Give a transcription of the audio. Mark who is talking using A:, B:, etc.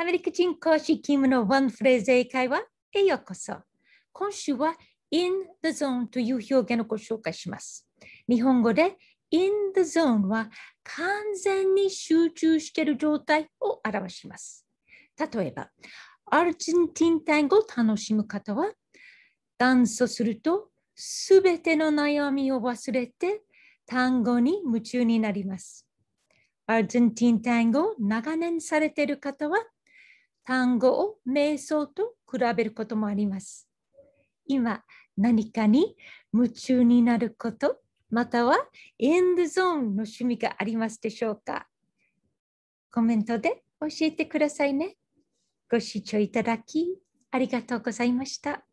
A: アメリカ人講師キムのワンフレーズ英会話へようこそ。今週は in the zone という表現をご紹介します。日本語で in the zone は完全に集中している状態を表します。例えば、アルゼンティン単を楽しむ方は、スをするとすべての悩みを忘れて単語に夢中になります。アルゼンティン単を長年されている方は、単語を瞑想と比べることもあります。今、何かに夢中になること、またはエンドゾーンの趣味がありますでしょうかコメントで教えてくださいね。ご視聴いただきありがとうございました。